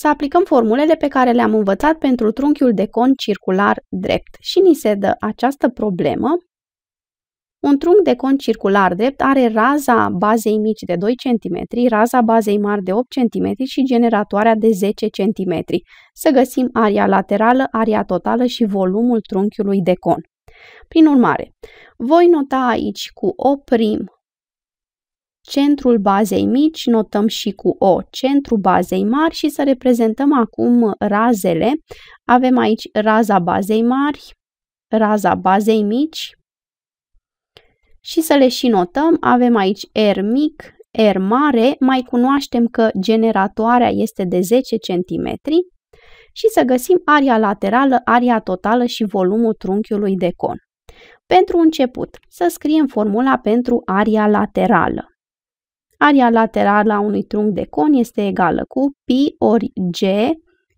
să aplicăm formulele pe care le-am învățat pentru trunchiul de con circular drept și ni se dă această problemă. Un trunchi de con circular drept are raza bazei mici de 2 cm, raza bazei mari de 8 cm și generatoarea de 10 cm. Să găsim aria laterală, aria totală și volumul trunchiului de con. Prin urmare, voi nota aici cu O' centrul bazei mici, notăm și cu O centrul bazei mari și să reprezentăm acum razele. Avem aici raza bazei mari, raza bazei mici și să le și notăm. Avem aici R mic, R mare, mai cunoaștem că generatoarea este de 10 cm și să găsim aria laterală, aria totală și volumul trunchiului de con. Pentru început, să scriem formula pentru aria laterală. Aria laterală a unui trunchi de con este egală cu pi ori g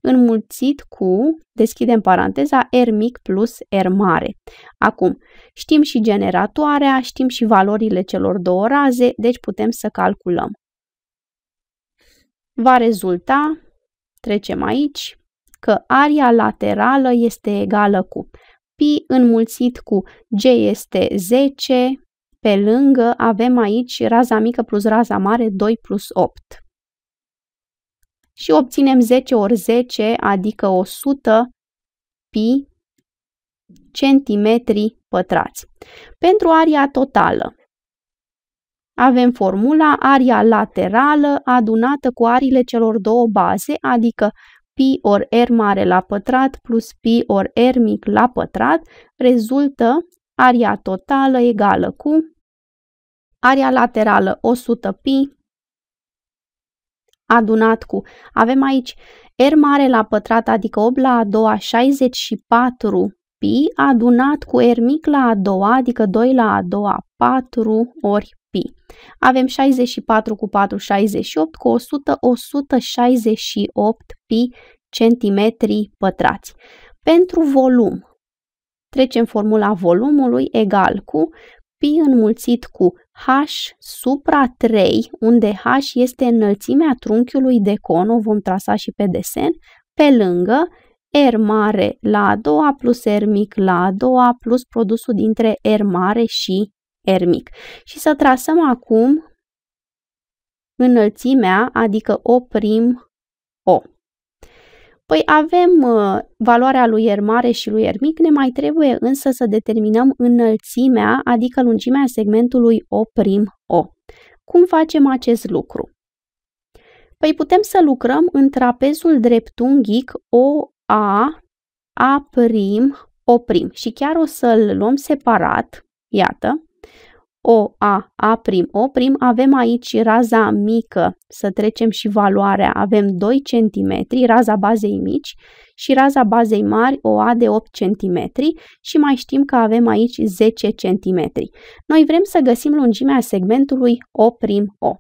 înmulțit cu, deschidem paranteza, R mic plus R mare. Acum, știm și generatoarea, știm și valorile celor două raze, deci putem să calculăm. Va rezulta, trecem aici, că aria laterală este egală cu pi înmulțit cu G este 10 pe lângă avem aici raza mică plus raza mare, 2 plus 8. Și obținem 10 ori 10, adică 100 pi centimetri pătrați. Pentru aria totală, avem formula aria laterală adunată cu arile celor două baze, adică pi ori r mare la pătrat plus pi ori r mic la pătrat, rezultă aria totală egală cu aria laterală 100 pi adunat cu. Avem aici R mare la pătrat, adică 8 la a doua, 64 pi, adunat cu R mic la a doua, adică 2 la a doua, 4 ori pi. Avem 64 cu 4, 68, cu 100, 168 pi centimetri pătrați. Pentru volum, trecem formula volumului egal cu pi înmulțit cu h supra 3, unde h este înălțimea trunchiului de con, o vom trasa și pe desen, pe lângă R mare la a doua plus R mic la a doua plus produsul dintre R mare și R mic. Și să trasăm acum înălțimea, adică O prim O. Păi avem uh, valoarea lui R mare și lui R mic, ne mai trebuie însă să determinăm înălțimea, adică lungimea segmentului O'O. Cum facem acest lucru? Păi putem să lucrăm în trapezul dreptunghic OA, A', O'. Și chiar o să-l luăm separat, iată, o, A, A', O', avem aici raza mică, să trecem și valoarea, avem 2 cm, raza bazei mici și raza bazei mari, o A de 8 cm și mai știm că avem aici 10 cm. Noi vrem să găsim lungimea segmentului O', prim O.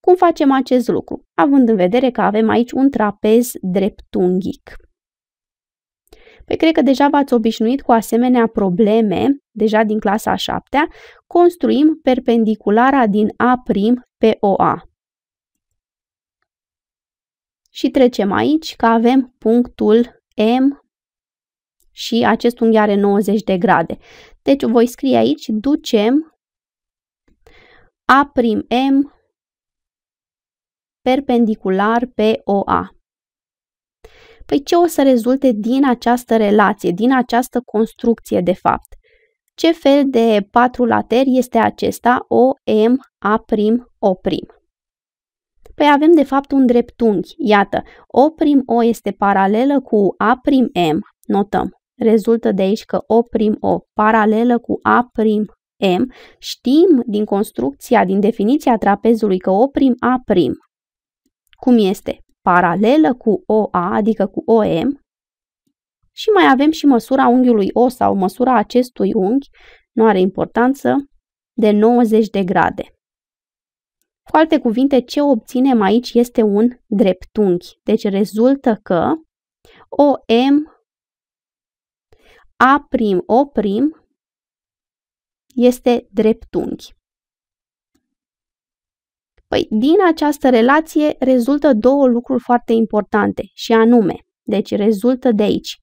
Cum facem acest lucru? Având în vedere că avem aici un trapez dreptunghic. Păi cred că deja v-ați obișnuit cu asemenea probleme, deja din clasa a șaptea, construim perpendiculara din A' pe OA. Și trecem aici că avem punctul M și acest unghi are 90 de grade. Deci voi scrie aici, ducem A'M perpendicular pe OA păi ce o să rezulte din această relație, din această construcție de fapt? Ce fel de patrulater este acesta O, M, A', prim O'? prim. Păi avem de fapt un dreptunghi. Iată, O' prim O este paralelă cu A' prim M, notăm. Rezultă de aici că O' prim O paralelă cu A' prim M, știm din construcția, din definiția trapezului că O' prim A', prim. cum este? paralelă cu OA, adică cu OM, și mai avem și măsura unghiului O sau măsura acestui unghi, nu are importanță, de 90 de grade. Cu alte cuvinte, ce obținem aici este un dreptunghi. Deci rezultă că OM A' O' este dreptunghi. Păi din această relație rezultă două lucruri foarte importante și anume, deci rezultă de aici.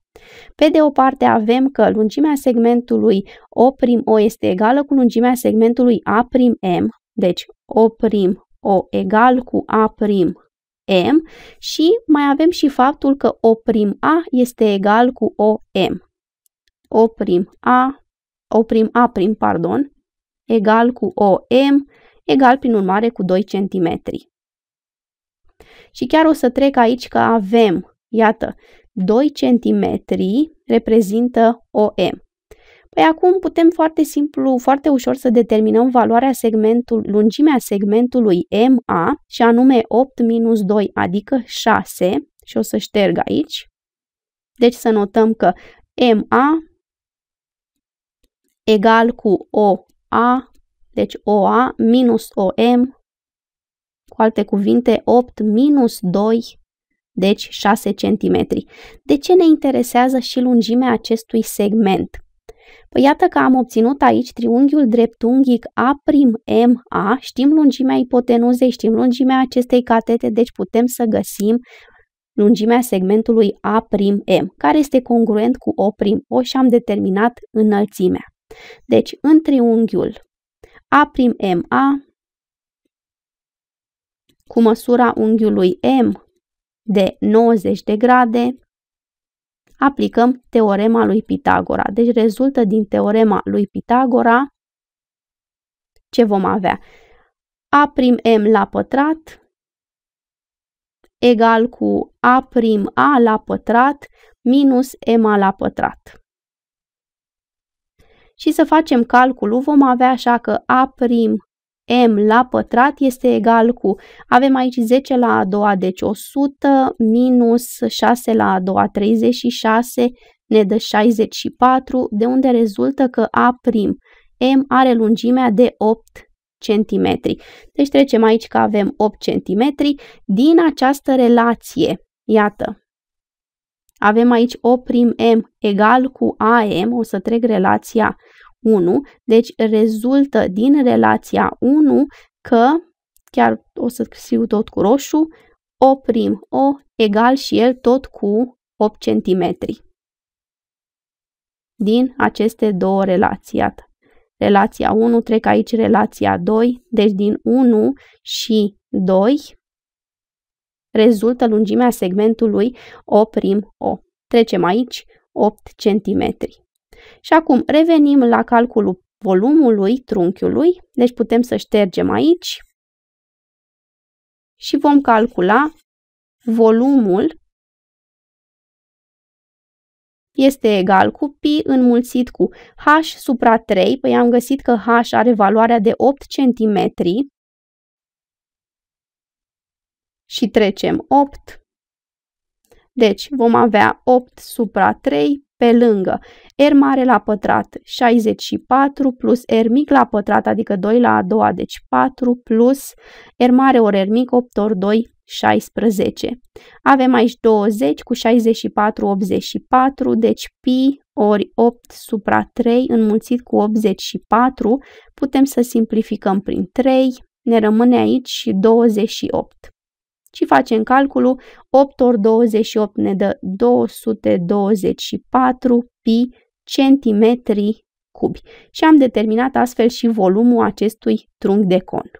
Pe de o parte avem că lungimea segmentului O'O este egală cu lungimea segmentului A'M, deci O'O egal cu A'M și mai avem și faptul că O'A este egal cu OM. O'A, O'A', pardon, egal cu OM egal prin urmare cu 2 cm. Și chiar o să trec aici că avem, iată, 2 cm reprezintă OM. Păi acum putem foarte simplu, foarte ușor să determinăm valoarea segmentul, lungimea segmentului MA și anume 8 minus 2, adică 6 și o să șterg aici. Deci să notăm că MA egal cu OA deci OA minus OM, cu alte cuvinte, 8 minus 2, deci 6 cm. De ce ne interesează și lungimea acestui segment? Păi iată că am obținut aici triunghiul dreptunghic A'MA, știm lungimea ipotenuzei, știm lungimea acestei catete, deci putem să găsim lungimea segmentului A'M, care este congruent cu O'O și am determinat înălțimea. Deci, în triunghiul A'Ma cu măsura unghiului M de 90 de grade, aplicăm teorema lui Pitagora. Deci rezultă din teorema lui Pitagora ce vom avea? A prim M la pătrat egal cu A prim A la pătrat minus M la pătrat și să facem calculul, vom avea așa că A' prim m la pătrat este egal cu, avem aici 10 la a doua, deci 100 minus 6 la a doua, 36, ne dă 64, de unde rezultă că A' prim M are lungimea de 8 cm. Deci trecem aici că avem 8 cm din această relație. Iată, avem aici O prim M egal cu AM, o să trec relația 1, deci rezultă din relația 1 că, chiar o să scriu tot cu roșu, O prim O egal și el tot cu 8 cm. Din aceste două relații, relația 1, trec aici relația 2, deci din 1 și 2 rezultă lungimea segmentului O'O. Trecem aici 8 cm. Și acum revenim la calculul volumului trunchiului, deci putem să ștergem aici și vom calcula volumul este egal cu pi înmulțit cu h supra 3, păi am găsit că h are valoarea de 8 cm, și trecem 8. Deci vom avea 8 supra 3 pe lângă r mare la pătrat 64 plus r mic la pătrat, adică 2 la a doua, deci 4 plus r mare ori r mic 8 ori 2, 16. Avem aici 20 cu 64, 84, deci pi ori 8 supra 3 înmulțit cu 84, putem să simplificăm prin 3, ne rămâne aici 28 și facem calculul 8 ori 28 ne dă 224 pi centimetri cubi și am determinat astfel și volumul acestui trunchi de con.